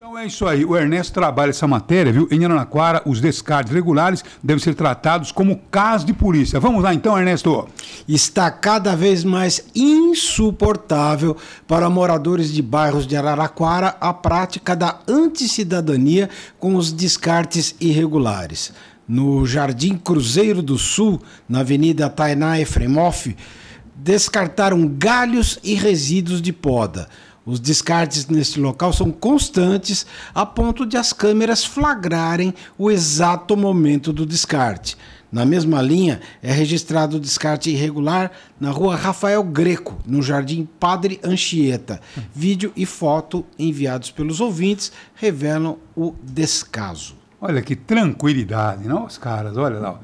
Então é isso aí. O Ernesto trabalha essa matéria, viu? Em Araraquara, os descartes regulares devem ser tratados como caso de polícia. Vamos lá então, Ernesto. Está cada vez mais insuportável para moradores de bairros de Araraquara a prática da anticidadania com os descartes irregulares. No Jardim Cruzeiro do Sul, na Avenida Tainá Efremoff, descartaram galhos e resíduos de poda os descartes neste local são constantes a ponto de as câmeras flagrarem o exato momento do descarte. Na mesma linha, é registrado o descarte irregular na rua Rafael Greco, no Jardim Padre Anchieta. Vídeo e foto enviados pelos ouvintes revelam o descaso. Olha que tranquilidade, não? Os caras, olha lá.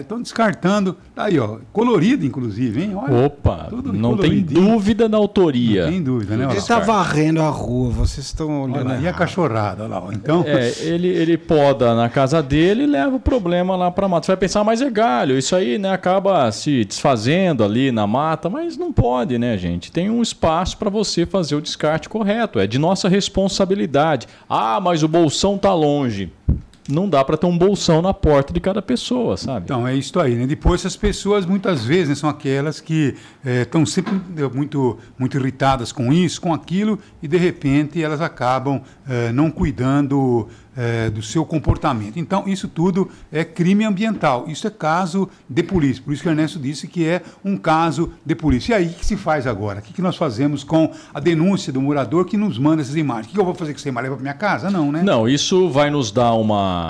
Estão é, descartando. Tá aí, ó. Colorido, inclusive, hein? Olha, Opa! não tem dúvida na autoria. Não tem dúvida, né? Ele está varrendo a rua, vocês estão olhando. Olha, e a cachorrada, olha lá. Então... É, ele, ele poda na casa dele e leva o problema lá para mata. Você vai pensar, mas é galho. Isso aí né, acaba se desfazendo ali na mata, mas não pode, né, gente? Tem um espaço para você fazer o descarte correto. É de nossa responsabilidade. Ah, mas o bolsão tá longe não dá para ter um bolsão na porta de cada pessoa, sabe? Então, é isso aí. Né? Depois, as pessoas, muitas vezes, né, são aquelas que estão eh, é, sempre eh, muito, muito irritadas com isso, com aquilo, e, de repente, elas acabam é, não cuidando é, do seu comportamento. Então, isso tudo é crime ambiental. Isso é caso de polícia. Por isso que o Ernesto disse que é um caso de polícia. E aí, o que se faz agora? O que, nós fazemos com a denúncia do morador que nos manda essas imagens? O que eu vou fazer com essa imagem? Leva para minha casa? Não, né? Não, isso vai nos dar uma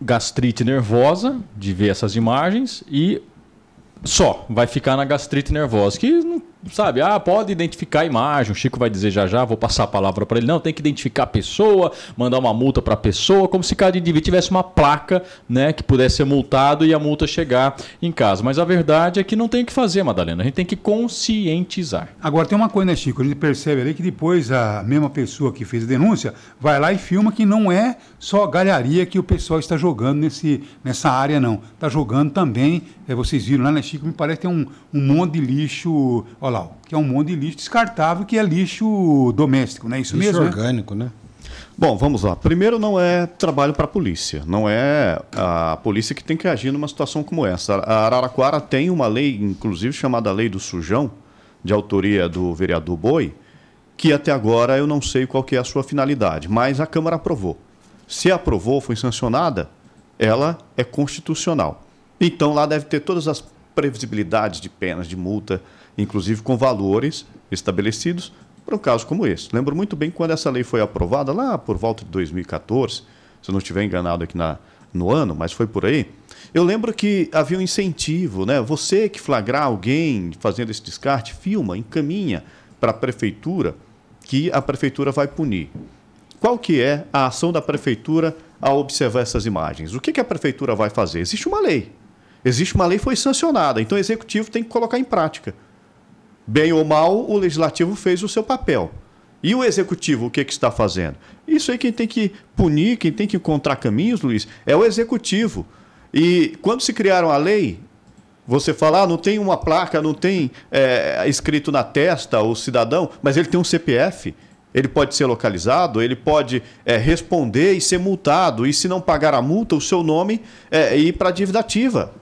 gastrite nervosa de ver essas imagens e só vai ficar na gastrite nervosa, que não sabe? Ah, pode identificar a imagem. O Chico vai dizer já já, vou passar a palavra para ele. Não, tem que identificar a pessoa, mandar uma multa para a pessoa, como se cada indivíduo tivesse uma placa, né, que pudesse ser multado e a multa chegar em casa. Mas a verdade é que não tem o que fazer, Madalena. A gente tem que conscientizar. Agora tem uma coisa, né, Chico? A gente percebe ali que depois a mesma pessoa que fez a denúncia vai lá e filma que não é só galharia que o pessoal está jogando nesse, nessa área, não. Está jogando também, é, vocês viram lá, né, Chico? Me parece que tem um, um monte de lixo. Olha lá, Nicolau? Que é um monte de lixo descartável, que é lixo doméstico, não é isso lixo mesmo? Né? orgânico, né? né? Bom, vamos lá. Primeiro, não é trabalho para a polícia. Não é a polícia que tem que agir numa situação como essa. A Araraquara tem uma lei, inclusive chamada Lei do Sujão, de autoria do vereador Boi, que até agora eu não sei qual que é a sua finalidade, mas a Câmara aprovou. Se aprovou, foi sancionada, ela é constitucional. Então lá deve ter todas as previsibilidade de penas, de multa, inclusive com valores estabelecidos para um caso como esse. Lembro muito bem quando essa lei foi aprovada, lá por volta de 2014, se eu não estiver enganado aqui na, no ano, mas foi por aí. Eu lembro que havia um incentivo, né? Você que flagrar alguém fazendo esse descarte, filma, encaminha para a prefeitura, que a prefeitura vai punir. Qual que é a ação da prefeitura ao observar essas imagens? O que, que a prefeitura vai fazer? Existe uma lei, Existe uma lei foi sancionada, então o executivo tem que colocar em prática. Bem ou mal, o legislativo fez o seu papel. E o executivo, o que, que está fazendo? Isso aí quem tem que punir, quem tem que encontrar caminhos, Luiz, é o executivo. E quando se criaram a lei, você fala, ah, não tem uma placa, não tem é, escrito na testa o cidadão, mas ele tem um CPF. Ele pode ser localizado, ele pode é, responder e ser multado. E se não pagar a multa, o seu nome é ir para a dívida ativa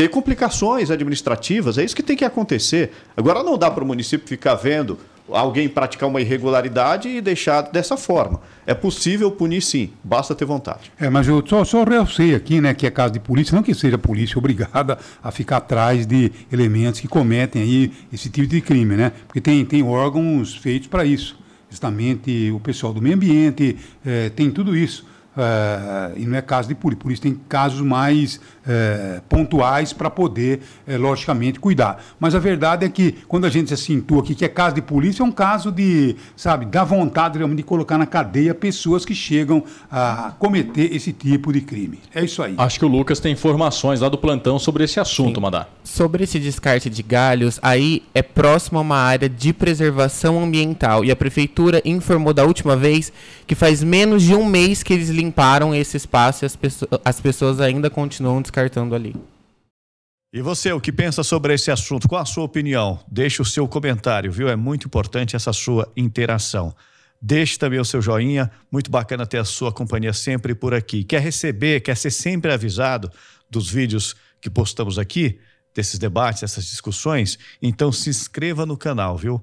ter complicações administrativas, é isso que tem que acontecer. Agora não dá para o município ficar vendo alguém praticar uma irregularidade e deixar dessa forma. É possível punir sim, basta ter vontade. É, mas eu só, só realcei aqui, né, que é caso de polícia, não que seja a polícia obrigada a ficar atrás de elementos que cometem aí esse tipo de crime, né? Porque tem, tem órgãos feitos para isso. Justamente o pessoal do meio ambiente, é, tem tudo isso. Uh, e não é caso de polícia, Por isso tem casos mais uh, pontuais para poder, uh, logicamente, cuidar. Mas a verdade é que quando a gente se acentua aqui que é caso de polícia, é um caso de, sabe, da vontade realmente de colocar na cadeia pessoas que chegam a cometer esse tipo de crime. É isso aí. Acho que o Lucas tem informações lá do plantão sobre esse assunto, Madá. Sobre esse descarte de galhos, aí é próximo a uma área de preservação ambiental. E a prefeitura informou da última vez que faz menos de um mês que eles limparam esse espaço e as, pessoas, as pessoas ainda continuam descartando ali. E você, o que pensa sobre esse assunto? Qual a sua opinião? Deixe o seu comentário, viu? É muito importante essa sua interação. Deixe também o seu joinha, muito bacana ter a sua companhia sempre por aqui. Quer receber, quer ser sempre avisado dos vídeos que postamos aqui, desses debates, dessas discussões? Então se inscreva no canal, viu?